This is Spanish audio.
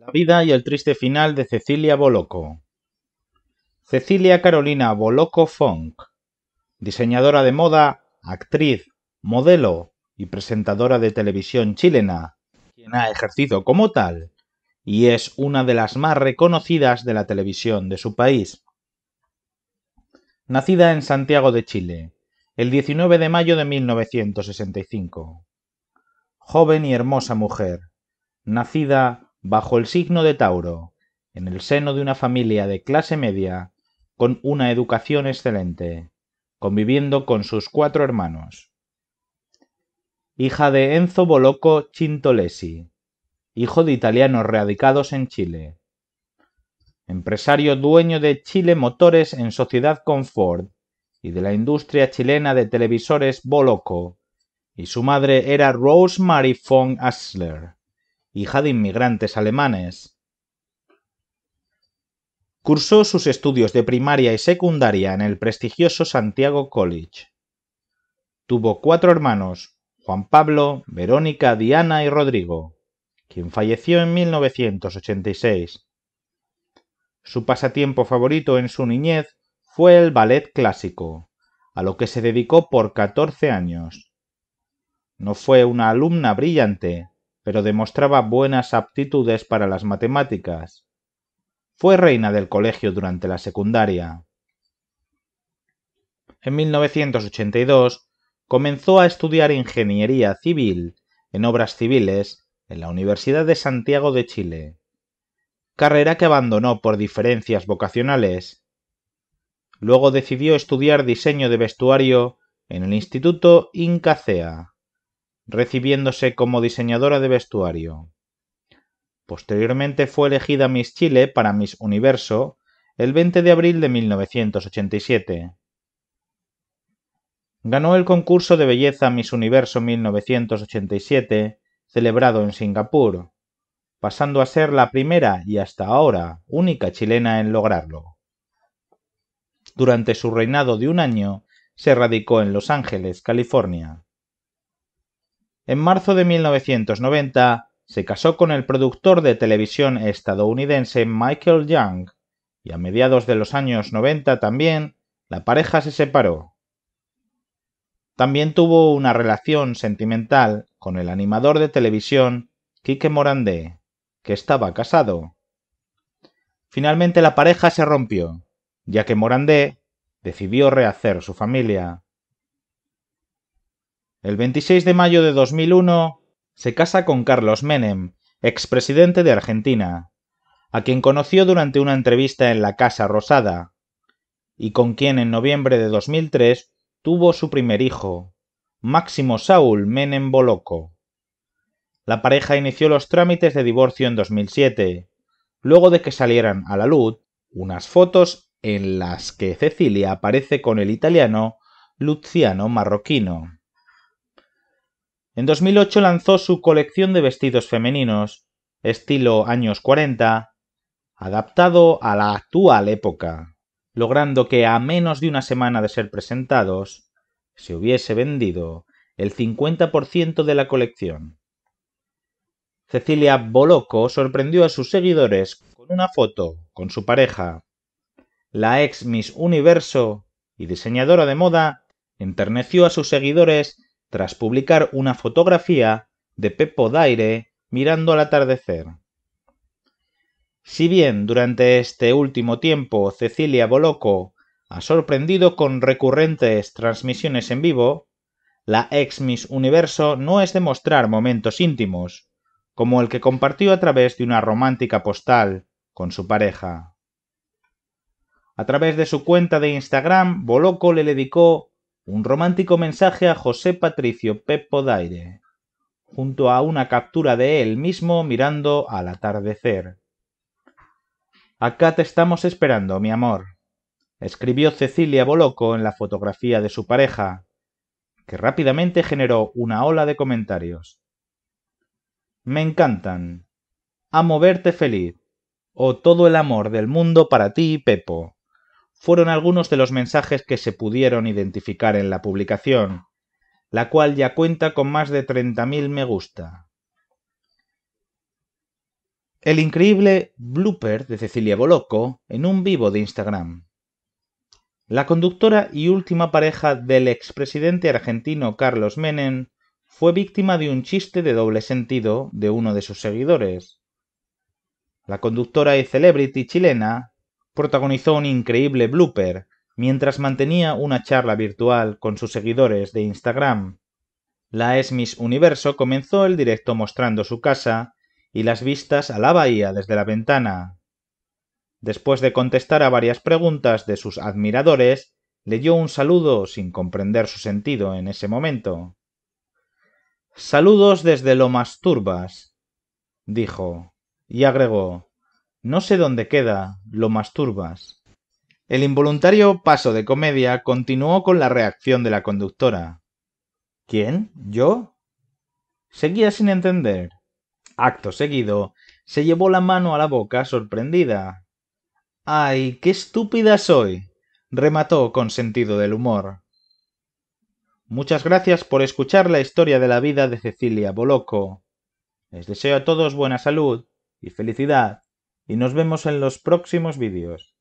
La vida y el triste final de Cecilia Boloco Cecilia Carolina Boloco Funk, diseñadora de moda, actriz, modelo y presentadora de televisión chilena, quien ha ejercido como tal y es una de las más reconocidas de la televisión de su país. Nacida en Santiago de Chile, el 19 de mayo de 1965. Joven y hermosa mujer, nacida bajo el signo de Tauro, en el seno de una familia de clase media, con una educación excelente, conviviendo con sus cuatro hermanos. Hija de Enzo Boloco Chintolesi, hijo de italianos radicados en Chile. Empresario dueño de Chile Motores en sociedad con Ford y de la industria chilena de televisores Boloco, y su madre era Rosemary von Asler hija de inmigrantes alemanes. Cursó sus estudios de primaria y secundaria en el prestigioso Santiago College. Tuvo cuatro hermanos, Juan Pablo, Verónica, Diana y Rodrigo, quien falleció en 1986. Su pasatiempo favorito en su niñez fue el ballet clásico, a lo que se dedicó por 14 años. No fue una alumna brillante, pero demostraba buenas aptitudes para las matemáticas. Fue reina del colegio durante la secundaria. En 1982 comenzó a estudiar ingeniería civil en obras civiles en la Universidad de Santiago de Chile, carrera que abandonó por diferencias vocacionales. Luego decidió estudiar diseño de vestuario en el Instituto Incacea recibiéndose como diseñadora de vestuario. Posteriormente fue elegida Miss Chile para Miss Universo el 20 de abril de 1987. Ganó el concurso de belleza Miss Universo 1987, celebrado en Singapur, pasando a ser la primera y hasta ahora única chilena en lograrlo. Durante su reinado de un año, se radicó en Los Ángeles, California. En marzo de 1990 se casó con el productor de televisión estadounidense Michael Young, y a mediados de los años 90 también la pareja se separó. También tuvo una relación sentimental con el animador de televisión Quique Morandé, que estaba casado. Finalmente la pareja se rompió, ya que Morandé decidió rehacer su familia. El 26 de mayo de 2001 se casa con Carlos Menem, expresidente de Argentina, a quien conoció durante una entrevista en la Casa Rosada, y con quien en noviembre de 2003 tuvo su primer hijo, Máximo Saúl Menem Boloco. La pareja inició los trámites de divorcio en 2007, luego de que salieran a la luz unas fotos en las que Cecilia aparece con el italiano Luciano Marroquino. En 2008 lanzó su colección de vestidos femeninos, estilo años 40, adaptado a la actual época, logrando que a menos de una semana de ser presentados, se hubiese vendido el 50% de la colección. Cecilia Boloco sorprendió a sus seguidores con una foto con su pareja, la ex Miss Universo y diseñadora de moda, enterneció a sus seguidores tras publicar una fotografía de Pepo Daire mirando al atardecer. Si bien durante este último tiempo Cecilia Boloco ha sorprendido con recurrentes transmisiones en vivo, la ex Miss Universo no es de mostrar momentos íntimos, como el que compartió a través de una romántica postal con su pareja. A través de su cuenta de Instagram, Boloco le dedicó un romántico mensaje a José Patricio Pepo Daire, junto a una captura de él mismo mirando al atardecer. Acá te estamos esperando, mi amor, escribió Cecilia Boloco en la fotografía de su pareja, que rápidamente generó una ola de comentarios. Me encantan. Amo verte feliz. O oh, todo el amor del mundo para ti, Pepo fueron algunos de los mensajes que se pudieron identificar en la publicación, la cual ya cuenta con más de 30.000 me gusta. El increíble blooper de Cecilia Boloco en un vivo de Instagram. La conductora y última pareja del expresidente argentino Carlos Menem fue víctima de un chiste de doble sentido de uno de sus seguidores. La conductora y celebrity chilena protagonizó un increíble blooper mientras mantenía una charla virtual con sus seguidores de Instagram. La Esmis Universo comenzó el directo mostrando su casa y las vistas a la bahía desde la ventana. Después de contestar a varias preguntas de sus admiradores, leyó un saludo sin comprender su sentido en ese momento. Saludos desde Lomas Turbas, dijo, y agregó no sé dónde queda, lo masturbas. El involuntario paso de comedia continuó con la reacción de la conductora. ¿Quién? ¿Yo? Seguía sin entender. Acto seguido, se llevó la mano a la boca sorprendida. ¡Ay, qué estúpida soy! remató con sentido del humor. Muchas gracias por escuchar la historia de la vida de Cecilia Boloco. Les deseo a todos buena salud y felicidad y nos vemos en los próximos vídeos.